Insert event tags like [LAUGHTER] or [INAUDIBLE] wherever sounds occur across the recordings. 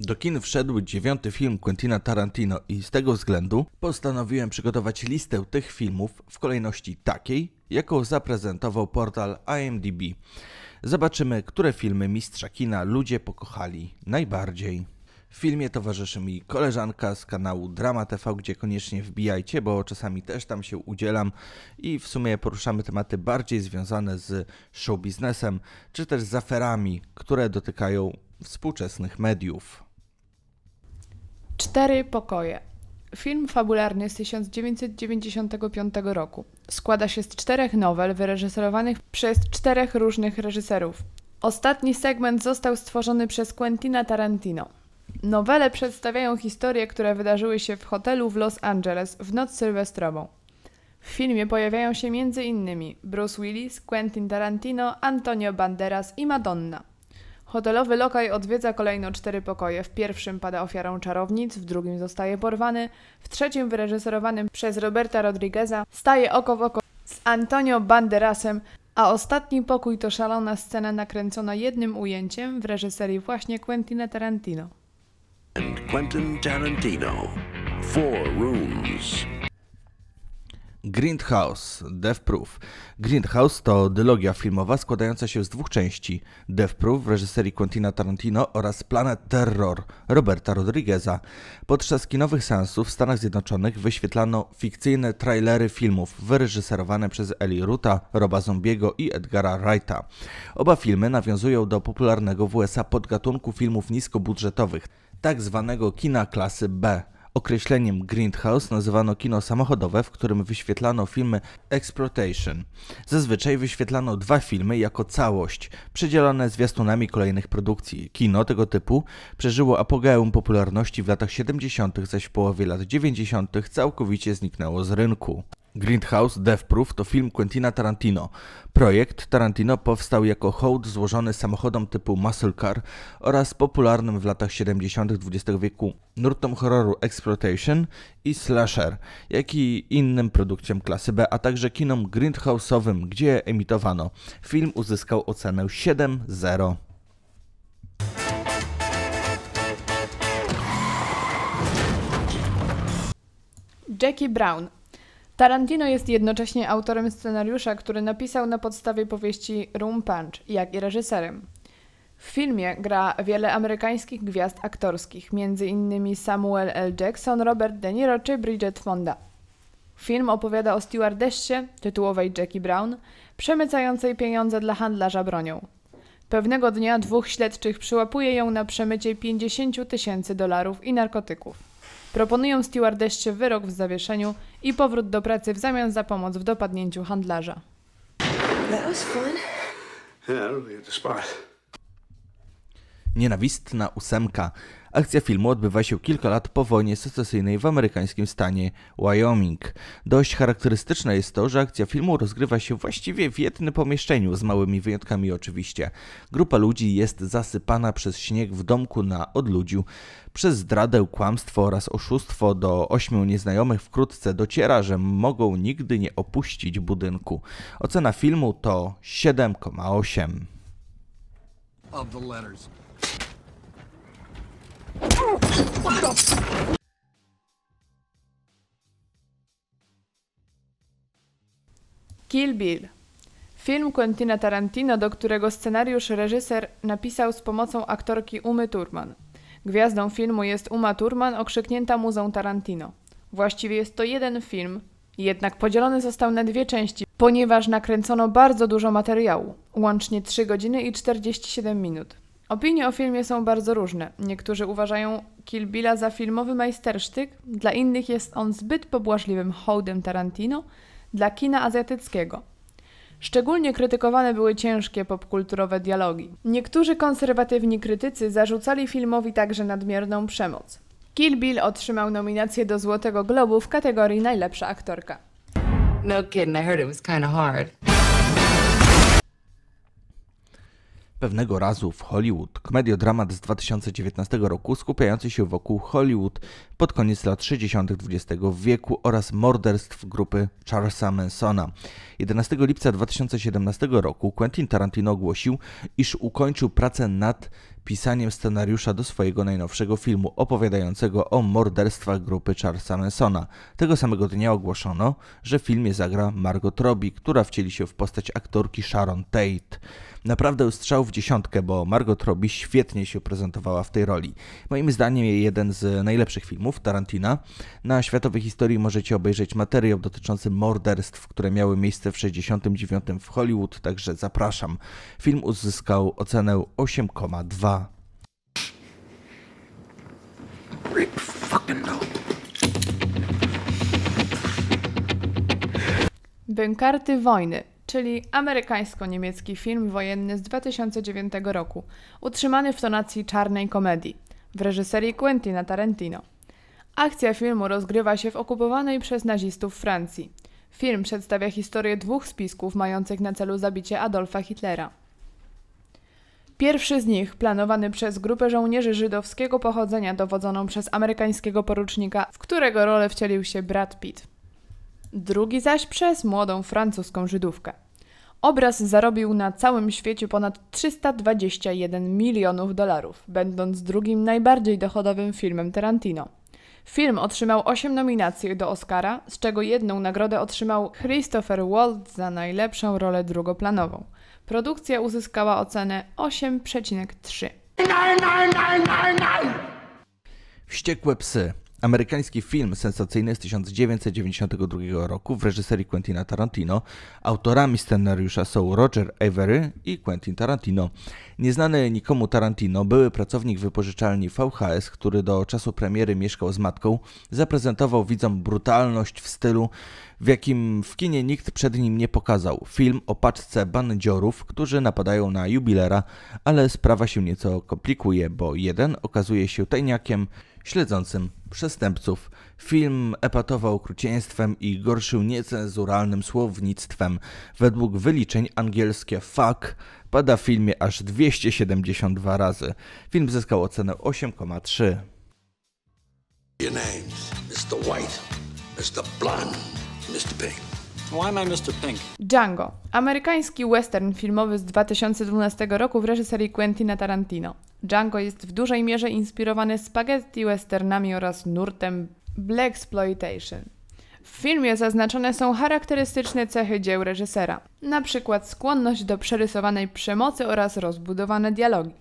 Do kin wszedł dziewiąty film Quentina Tarantino i z tego względu postanowiłem przygotować listę tych filmów w kolejności takiej, jaką zaprezentował portal IMDb. Zobaczymy, które filmy mistrza kina ludzie pokochali najbardziej. W filmie towarzyszy mi koleżanka z kanału Drama TV, gdzie koniecznie wbijajcie, bo czasami też tam się udzielam i w sumie poruszamy tematy bardziej związane z show biznesem, czy też z aferami, które dotykają współczesnych mediów. Cztery pokoje. Film fabularny z 1995 roku. Składa się z czterech nowel wyreżyserowanych przez czterech różnych reżyserów. Ostatni segment został stworzony przez Quentina Tarantino. Nowele przedstawiają historie, które wydarzyły się w hotelu w Los Angeles w noc sylwestrową. W filmie pojawiają się m.in. Bruce Willis, Quentin Tarantino, Antonio Banderas i Madonna. Hotelowy lokaj odwiedza kolejno cztery pokoje. W pierwszym pada ofiarą czarownic, w drugim zostaje porwany, w trzecim wyreżyserowanym przez Roberta Rodrigueza staje oko w oko z Antonio Banderasem, a ostatni pokój to szalona scena nakręcona jednym ujęciem w reżyserii właśnie Quentina Tarantino. And Quentin Tarantino. Four rooms. Grindhouse, Death Proof. Grindhouse to dylogia filmowa składająca się z dwóch części. Death Proof w reżyserii Quentina Tarantino oraz Planet Terror Roberta Rodrigueza. Podczas kinowych seansów w Stanach Zjednoczonych wyświetlano fikcyjne trailery filmów wyreżyserowane przez Eli Ruta, Roba Zombiego i Edgara Wrighta. Oba filmy nawiązują do popularnego w USA podgatunku filmów niskobudżetowych, tak zwanego kina klasy B. Określeniem Grindhouse nazywano kino samochodowe, w którym wyświetlano filmy Exploitation. Zazwyczaj wyświetlano dwa filmy jako całość, przedzielone zwiastunami kolejnych produkcji. Kino tego typu przeżyło apogeum popularności w latach 70., zaś w połowie lat 90. całkowicie zniknęło z rynku. Grindhouse Death Proof to film Quentina Tarantino. Projekt Tarantino powstał jako hołd złożony samochodom typu muscle car oraz popularnym w latach 70. XX wieku nurtom horroru exploitation i slasher, jak i innym produkcjom klasy B, a także kinom grindhouse'owym, gdzie emitowano. Film uzyskał ocenę 7.0. Jackie Brown, Tarantino jest jednocześnie autorem scenariusza, który napisał na podstawie powieści Room Punch, jak i reżyserem. W filmie gra wiele amerykańskich gwiazd aktorskich, m.in. Samuel L. Jackson, Robert De Niro czy Bridget Fonda. Film opowiada o stewardessie, tytułowej Jackie Brown, przemycającej pieniądze dla handlarza bronią. Pewnego dnia dwóch śledczych przyłapuje ją na przemycie 50 tysięcy dolarów i narkotyków. Proponują stewardeście wyrok w zawieszeniu i powrót do pracy w zamian za pomoc w dopadnięciu handlarza. That was fun. Yeah, the spot. Nienawistna ósemka. Akcja filmu odbywa się kilka lat po wojnie secesyjnej w amerykańskim stanie Wyoming. Dość charakterystyczne jest to, że akcja filmu rozgrywa się właściwie w jednym pomieszczeniu, z małymi wyjątkami oczywiście. Grupa ludzi jest zasypana przez śnieg w domku na odludziu. Przez zdradę, kłamstwo oraz oszustwo do ośmiu nieznajomych wkrótce dociera, że mogą nigdy nie opuścić budynku. Ocena filmu to 7,8. Kill Bill. Film Quentina Tarantino, do którego scenariusz reżyser napisał z pomocą aktorki Umy Turman. Gwiazdą filmu jest Uma Turman, okrzyknięta muzą Tarantino. Właściwie jest to jeden film, jednak podzielony został na dwie części, ponieważ nakręcono bardzo dużo materiału, łącznie 3 godziny i 47 minut. Opinie o filmie są bardzo różne. Niektórzy uważają Kill Billa za filmowy majstersztyk, dla innych jest on zbyt pobłażliwym hołdem Tarantino dla kina azjatyckiego. Szczególnie krytykowane były ciężkie popkulturowe dialogi. Niektórzy konserwatywni krytycy zarzucali filmowi także nadmierną przemoc. Kill Bill otrzymał nominację do Złotego Globu w kategorii najlepsza aktorka. No kidding, I heard it was kind of hard. Pewnego razu w Hollywood, komediodramat z 2019 roku skupiający się wokół Hollywood pod koniec lat 60. XX wieku oraz morderstw grupy Charlesa Mansona. 11 lipca 2017 roku Quentin Tarantino ogłosił, iż ukończył pracę nad pisaniem scenariusza do swojego najnowszego filmu opowiadającego o morderstwach grupy Charlesa Mansona. Tego samego dnia ogłoszono, że w filmie zagra Margot Robbie, która wcieli się w postać aktorki Sharon Tate. Naprawdę strzał w dziesiątkę, bo Margot Robbie świetnie się prezentowała w tej roli. Moim zdaniem jej jeden z najlepszych filmów, Tarantina. Na Światowej Historii możecie obejrzeć materiał dotyczący morderstw, które miały miejsce w 69 w Hollywood, także zapraszam. Film uzyskał ocenę 8,2. Bękarty wojny, czyli amerykańsko-niemiecki film wojenny z 2009 roku, utrzymany w tonacji czarnej komedii w reżyserii Quentina Tarantino. Akcja filmu rozgrywa się w okupowanej przez nazistów Francji. Film przedstawia historię dwóch spisków mających na celu zabicie Adolfa Hitlera. Pierwszy z nich, planowany przez grupę żołnierzy żydowskiego pochodzenia dowodzoną przez amerykańskiego porucznika, w którego rolę wcielił się Brad Pitt drugi zaś przez młodą francuską Żydówkę. Obraz zarobił na całym świecie ponad 321 milionów dolarów, będąc drugim najbardziej dochodowym filmem Tarantino. Film otrzymał 8 nominacji do Oscara, z czego jedną nagrodę otrzymał Christopher Waltz za najlepszą rolę drugoplanową. Produkcja uzyskała ocenę 8,3. Wściekłe psy Amerykański film sensacyjny z 1992 roku w reżyserii Quentina Tarantino. Autorami scenariusza są Roger Avery i Quentin Tarantino. Nieznany nikomu Tarantino, były pracownik wypożyczalni VHS, który do czasu premiery mieszkał z matką, zaprezentował widzom brutalność w stylu, w jakim w kinie nikt przed nim nie pokazał. Film o paczce bandziorów, którzy napadają na jubilera, ale sprawa się nieco komplikuje, bo jeden okazuje się tajniakiem, śledzącym przestępców. Film epatował okrucieństwem i gorszył niecenzuralnym słownictwem. Według wyliczeń angielskie fuck pada w filmie aż 272 razy. Film zyskał ocenę 8,3. Your names, Mr. White, Mr. Blonde, Mr. Pink. Why am I Mr. Pink? Django. Amerykański western filmowy z 2012 roku w reżyserii Quentina Tarantino. Django jest w dużej mierze inspirowany spaghetti westernami oraz nurtem exploitation. W filmie zaznaczone są charakterystyczne cechy dzieł reżysera, np. skłonność do przerysowanej przemocy oraz rozbudowane dialogi.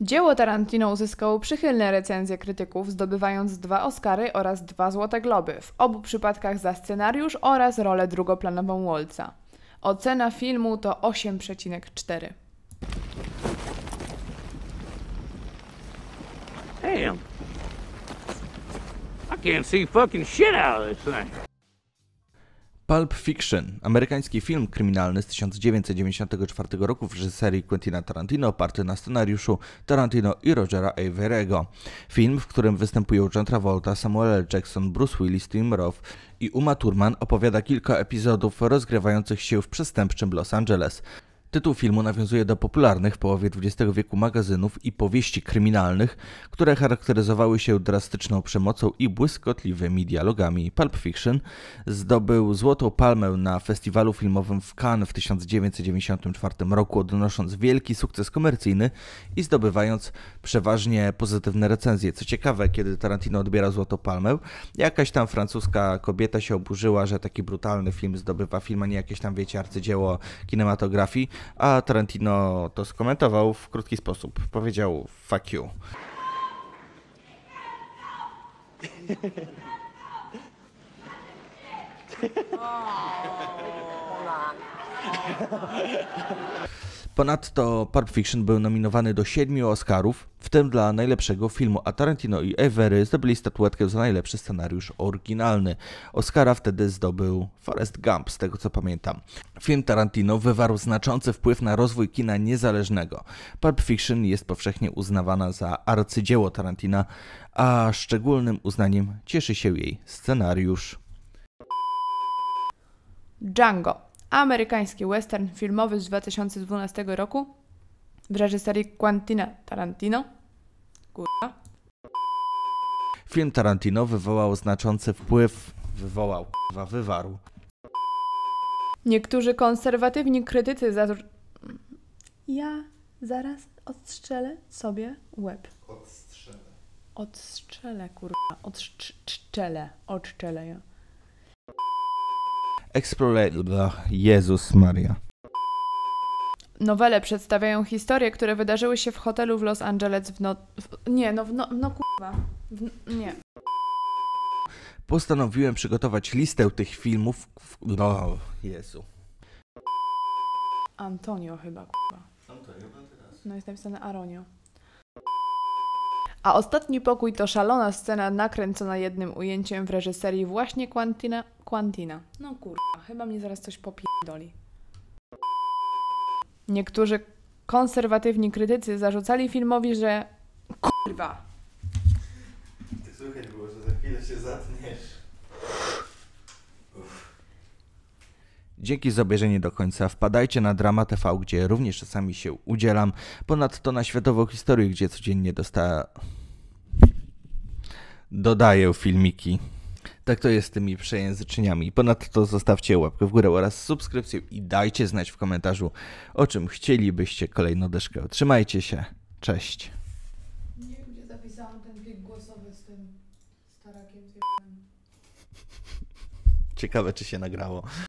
Dzieło Tarantino uzyskało przychylne recenzje krytyków, zdobywając dwa Oscary oraz dwa Złote Globy, w obu przypadkach za scenariusz oraz rolę drugoplanową Wolca. Ocena filmu to 8,4. Damn. I can't see fucking shit out of this thing. Pulp Fiction, amerykański film kryminalny z 1994 roku w reżyserii Quentina Tarantino, oparty na scenariuszu Tarantino i Rogera Averego. Film, w którym występują John Travolta, Samuel L. Jackson, Bruce Willis, Tim Roth i Uma Thurman, opowiada kilka epizodów rozgrywających się w przestępczym Los Angeles. Tytuł filmu nawiązuje do popularnych w połowie XX wieku magazynów i powieści kryminalnych, które charakteryzowały się drastyczną przemocą i błyskotliwymi dialogami. Pulp Fiction zdobył Złotą Palmę na festiwalu filmowym w Cannes w 1994 roku, odnosząc wielki sukces komercyjny i zdobywając przeważnie pozytywne recenzje. Co ciekawe, kiedy Tarantino odbiera Złotą Palmę, jakaś tam francuska kobieta się oburzyła, że taki brutalny film zdobywa film, a nie jakieś tam, wiecie, arcydzieło kinematografii a Tarantino to skomentował w krótki sposób. Powiedział fuck you. [LAUGHS] Ponadto Pulp Fiction był nominowany do siedmiu Oscarów, w tym dla najlepszego filmu, a Tarantino i Avery zdobyli statuetkę za najlepszy scenariusz oryginalny. Oscara wtedy zdobył Forrest Gump, z tego co pamiętam. Film Tarantino wywarł znaczący wpływ na rozwój kina niezależnego. Pulp Fiction jest powszechnie uznawana za arcydzieło Tarantina, a szczególnym uznaniem cieszy się jej scenariusz. Django amerykański western filmowy z 2012 roku w reżyserii Quentina Tarantino. Kurwa. Film Tarantino wywołał znaczący wpływ, wywołał, kurwa, wywarł. Niektórzy konserwatywni krytycy za... Ja zaraz odstrzelę sobie łeb. Odstrzelę. Odstrzelę, kurwa. Odstrzelę. Odstrzelę ja. Explore... Jezus Maria. Nowele przedstawiają historie, które wydarzyły się w hotelu w Los Angeles w no... W, nie, no w no, no kurwa. W, nie. Postanowiłem przygotować listę tych filmów w, No, Jezu. Antonio chyba, kurwa. Antonio, no teraz. No jest napisane Aronio. A ostatni pokój to szalona scena nakręcona jednym ujęciem w reżyserii właśnie Quantina. Quantina. No kurwa, chyba mnie zaraz coś popierdoli. Niektórzy konserwatywni krytycy zarzucali filmowi, że kurwa. Ty słychać było, że za chwilę się zatniesz. Dzięki za obejrzenie do końca. Wpadajcie na Drama TV, gdzie również czasami się udzielam. Ponadto na Światową Historię, gdzie codziennie dostaję dodaję filmiki. Tak to jest z tymi przejęzyczeniami. Ponadto zostawcie łapkę w górę oraz subskrypcję i dajcie znać w komentarzu, o czym chcielibyście kolejną deszkę. Trzymajcie się. Cześć. Nie wiem, gdzie zapisałam ten bieg głosowy z tym starakiem. Ciekawe, czy się nagrało.